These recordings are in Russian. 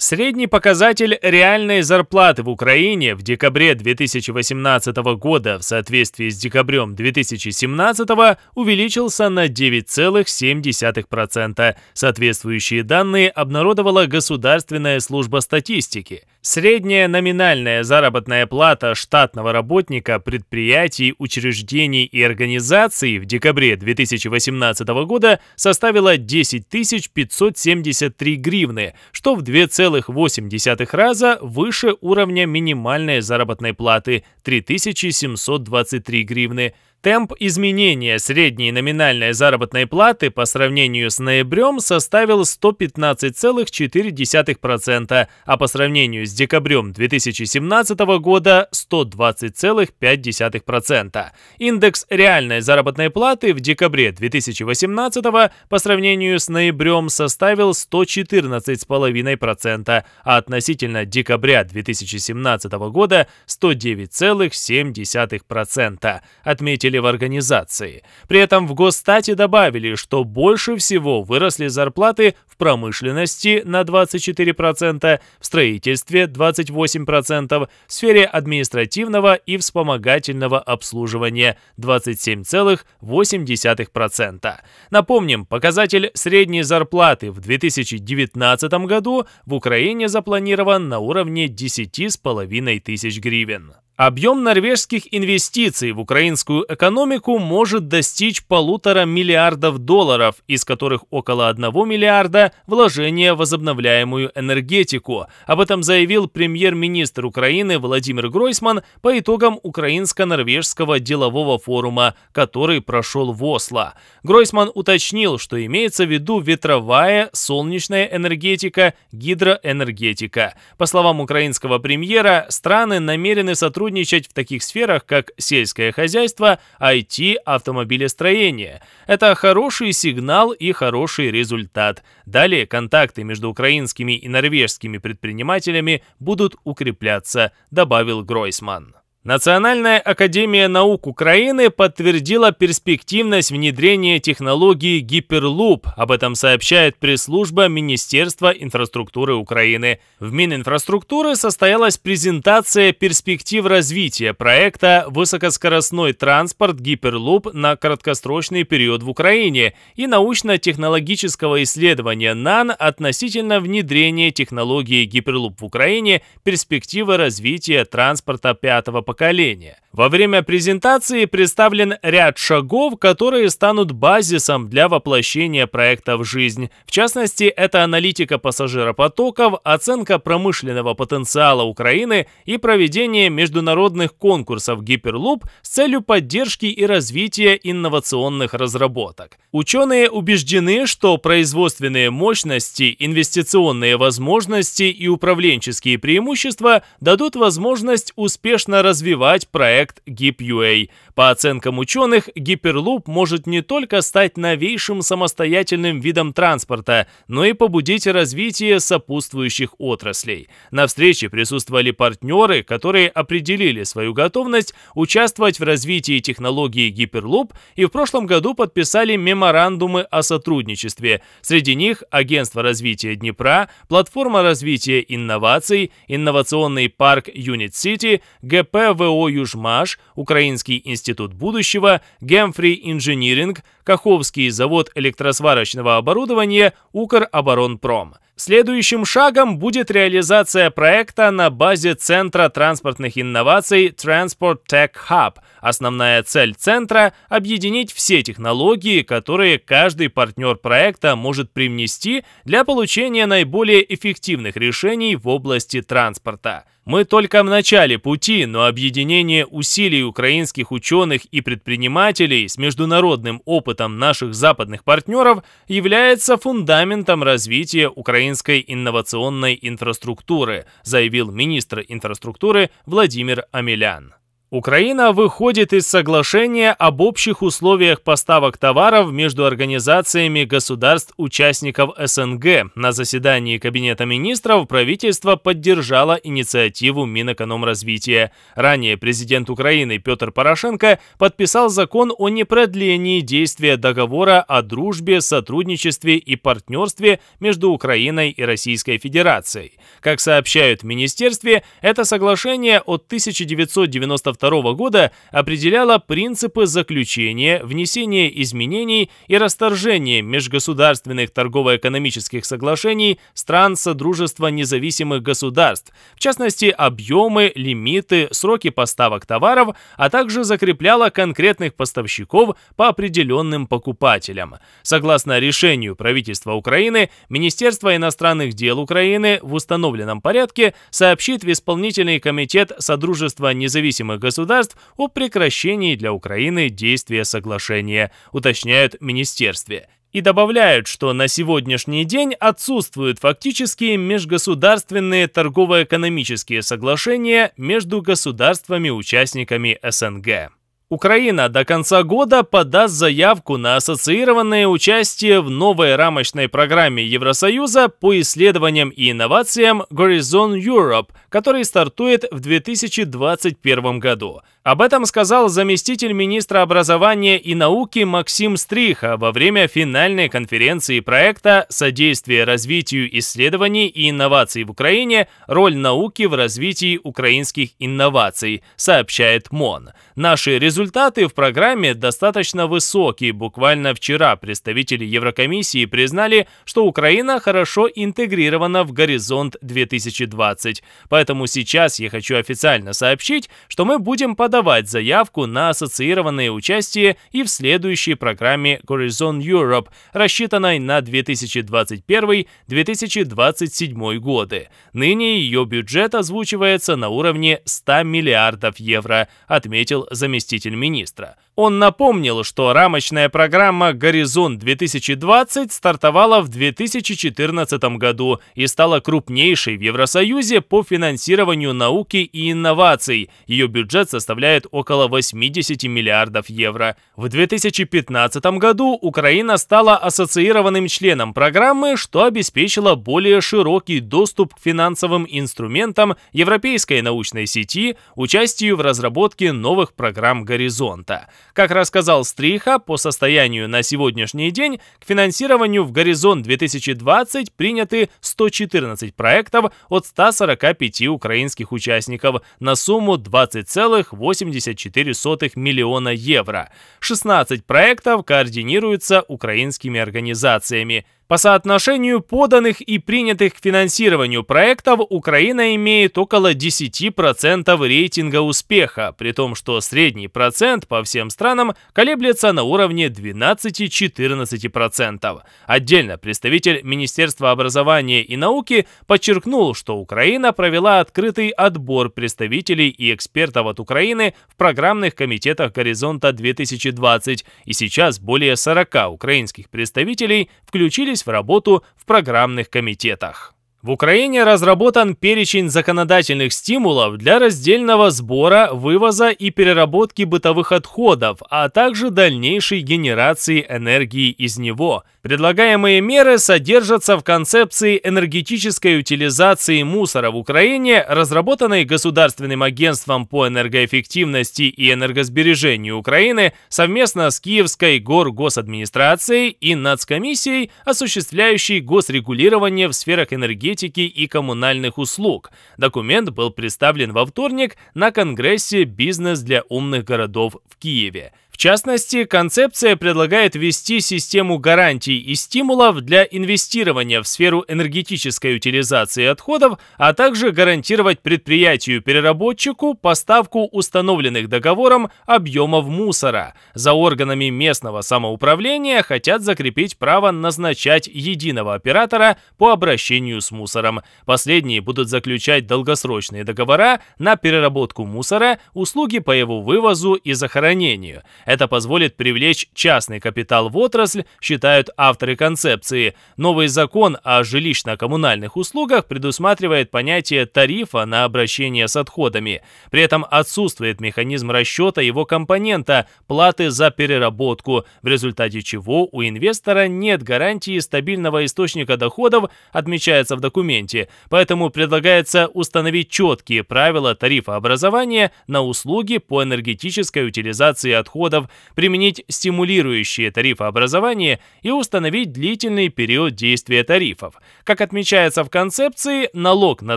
Средний показатель реальной зарплаты в Украине в декабре 2018 года в соответствии с декабрем 2017 увеличился на 9,7%. Соответствующие данные обнародовала Государственная служба статистики. Средняя номинальная заработная плата штатного работника предприятий, учреждений и организаций в декабре 2018 года составила 10 573 гривны, что в 2, 2,8 раза выше уровня минимальной заработной платы 3723 гривны – Темп изменения средней номинальной заработной платы по сравнению с ноябрем составил 115,4%, а по сравнению с декабрем 2017 года 120,5%. Индекс реальной заработной платы в декабре 2018 по сравнению с ноябрем составил 114,5%, а относительно декабря 2017 года 109,7%, отметили отметили в организации. При этом в Госстате добавили, что больше всего выросли зарплаты в промышленности на 24%, в строительстве 28%, в сфере административного и вспомогательного обслуживания 27,8%. Напомним, показатель средней зарплаты в 2019 году в Украине запланирован на уровне 10,5 тысяч гривен. Объем норвежских инвестиций в украинскую экономику может достичь полутора миллиардов долларов, из которых около 1 миллиарда – вложения в возобновляемую энергетику. Об этом заявил премьер-министр Украины Владимир Гройсман по итогам украинско-норвежского делового форума, который прошел в Осло. Гройсман уточнил, что имеется в виду ветровая, солнечная энергетика, гидроэнергетика. По словам украинского премьера, страны намерены сотрудничать сотрудничать в таких сферах, как сельское хозяйство, IT, автомобилестроение. Это хороший сигнал и хороший результат. Далее контакты между украинскими и норвежскими предпринимателями будут укрепляться, добавил Гройсман. Национальная академия наук Украины подтвердила перспективность внедрения технологии Гиперлуп. Об этом сообщает пресс-служба Министерства инфраструктуры Украины. В Мининфраструктуры состоялась презентация перспектив развития проекта «Высокоскоростной транспорт Гиперлуп на краткосрочный период в Украине» и научно-технологического исследования НАН относительно внедрения технологии Гиперлуп в Украине, перспективы развития транспорта пятого поколения. Во время презентации представлен ряд шагов, которые станут базисом для воплощения проекта в жизнь. В частности, это аналитика пассажиропотоков, оценка промышленного потенциала Украины и проведение международных конкурсов Гиперлуп с целью поддержки и развития инновационных разработок. Ученые убеждены, что производственные мощности, инвестиционные возможности и управленческие преимущества дадут возможность успешно развивать развивать проект GIP.UA. По оценкам ученых, гиперлуп может не только стать новейшим самостоятельным видом транспорта, но и побудить развитие сопутствующих отраслей. На встрече присутствовали партнеры, которые определили свою готовность участвовать в развитии технологии гиперлуп и в прошлом году подписали меморандумы о сотрудничестве. Среди них Агентство развития Днепра, Платформа развития инноваций, Инновационный парк Юнит Сити, ГП ВО «Южмаш», Украинский институт будущего, Гемфри Инжиниринг, Каховский завод электросварочного оборудования, Укроборонпром. Следующим шагом будет реализация проекта на базе Центра транспортных инноваций Transport Tech Hub. Основная цель центра – объединить все технологии, которые каждый партнер проекта может привнести для получения наиболее эффективных решений в области транспорта. Мы только в начале пути, но объединение усилий украинских ученых и предпринимателей с международным опытом наших западных партнеров является фундаментом развития украинской инновационной инфраструктуры, заявил министр инфраструктуры Владимир Амелян. Украина выходит из соглашения об общих условиях поставок товаров между организациями государств-участников СНГ. На заседании Кабинета министров правительство поддержало инициативу Минэкономразвития. Ранее президент Украины Петр Порошенко подписал закон о непродлении действия договора о дружбе, сотрудничестве и партнерстве между Украиной и Российской Федерацией. Как сообщают в министерстве, это соглашение от 1992 1992 года определяла принципы заключения, внесения изменений и расторжения межгосударственных торгово-экономических соглашений стран Содружества независимых государств, в частности, объемы, лимиты, сроки поставок товаров, а также закрепляла конкретных поставщиков по определенным покупателям. Согласно решению правительства Украины, Министерство иностранных дел Украины в установленном порядке сообщит в исполнительный комитет Содружества независимых государств государств о прекращении для Украины действия соглашения, уточняют министерстве. И добавляют, что на сегодняшний день отсутствуют фактические межгосударственные торгово-экономические соглашения между государствами-участниками СНГ. Украина до конца года подаст заявку на ассоциированное участие в новой рамочной программе Евросоюза по исследованиям и инновациям Horizon Europe, который стартует в 2021 году. Об этом сказал заместитель министра образования и науки Максим Стриха во время финальной конференции проекта «Содействие развитию исследований и инноваций в Украине. Роль науки в развитии украинских инноваций», сообщает МОН. Наши результаты Результаты в программе достаточно высокие. Буквально вчера представители Еврокомиссии признали, что Украина хорошо интегрирована в «Горизонт 2020». Поэтому сейчас я хочу официально сообщить, что мы будем подавать заявку на ассоциированное участие и в следующей программе Horizon Europe, рассчитанной на 2021-2027 годы. Ныне ее бюджет озвучивается на уровне 100 миллиардов евро, отметил заместитель заместитель министра – он напомнил, что рамочная программа «Горизонт-2020» стартовала в 2014 году и стала крупнейшей в Евросоюзе по финансированию науки и инноваций. Ее бюджет составляет около 80 миллиардов евро. В 2015 году Украина стала ассоциированным членом программы, что обеспечило более широкий доступ к финансовым инструментам европейской научной сети, участию в разработке новых программ «Горизонта». Как рассказал Стриха, по состоянию на сегодняшний день к финансированию в «Горизонт 2020» приняты 114 проектов от 145 украинских участников на сумму 20,84 миллиона евро. 16 проектов координируются украинскими организациями – по соотношению поданных и принятых к финансированию проектов Украина имеет около 10% рейтинга успеха, при том, что средний процент по всем странам колеблется на уровне 12-14%. Отдельно представитель Министерства образования и науки подчеркнул, что Украина провела открытый отбор представителей и экспертов от Украины в программных комитетах «Горизонта 2020», и сейчас более 40 украинских представителей включились включились в работу в программных комитетах. В Украине разработан перечень законодательных стимулов для раздельного сбора, вывоза и переработки бытовых отходов, а также дальнейшей генерации энергии из него. Предлагаемые меры содержатся в концепции энергетической утилизации мусора в Украине, разработанной Государственным агентством по энергоэффективности и энергосбережению Украины совместно с Киевской горгосадминистрацией и Нацкомиссией, осуществляющей госрегулирование в сферах энергетики энергетики и коммунальных услуг. Документ был представлен во вторник на Конгрессе «Бизнес для умных городов» в Киеве. В частности, концепция предлагает ввести систему гарантий и стимулов для инвестирования в сферу энергетической утилизации отходов, а также гарантировать предприятию-переработчику поставку установленных договором объемов мусора. За органами местного самоуправления хотят закрепить право назначать единого оператора по обращению с мусором. Последние будут заключать долгосрочные договора на переработку мусора, услуги по его вывозу и захоронению. Это позволит привлечь частный капитал в отрасль, считают авторы концепции. Новый закон о жилищно-коммунальных услугах предусматривает понятие тарифа на обращение с отходами. При этом отсутствует механизм расчета его компонента – платы за переработку, в результате чего у инвестора нет гарантии стабильного источника доходов, отмечается в документе. Поэтому предлагается установить четкие правила тарифообразования на услуги по энергетической утилизации отходов кредитов, применить стимулирующие тарифообразование и установить длительный период действия тарифов. Как отмечается в концепции, налог на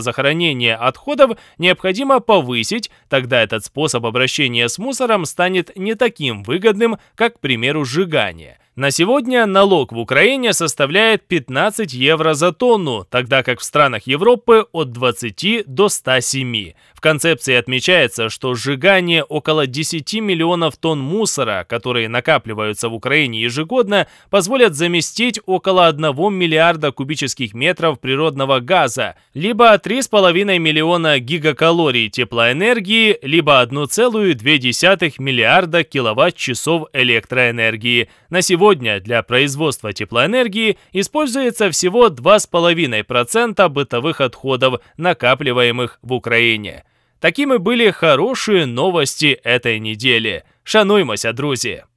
захоронение отходов необходимо повысить, тогда этот способ обращения с мусором станет не таким выгодным, как, к примеру, сжигание. На сегодня налог в Украине составляет 15 евро за тонну, тогда как в странах Европы от 20 до 107. В концепции отмечается, что сжигание около 10 миллионов тонн мусора, которые накапливаются в Украине ежегодно, позволят заместить около 1 миллиарда кубических метров природного газа, либо 3,5 миллиона гигакалорий теплоэнергии, либо 1,2 миллиарда киловатт-часов электроэнергии. На сегодня Сегодня для производства теплоэнергии используется всего 2,5% бытовых отходов, накапливаемых в Украине. Такими были хорошие новости этой недели. Шануймося, друзья.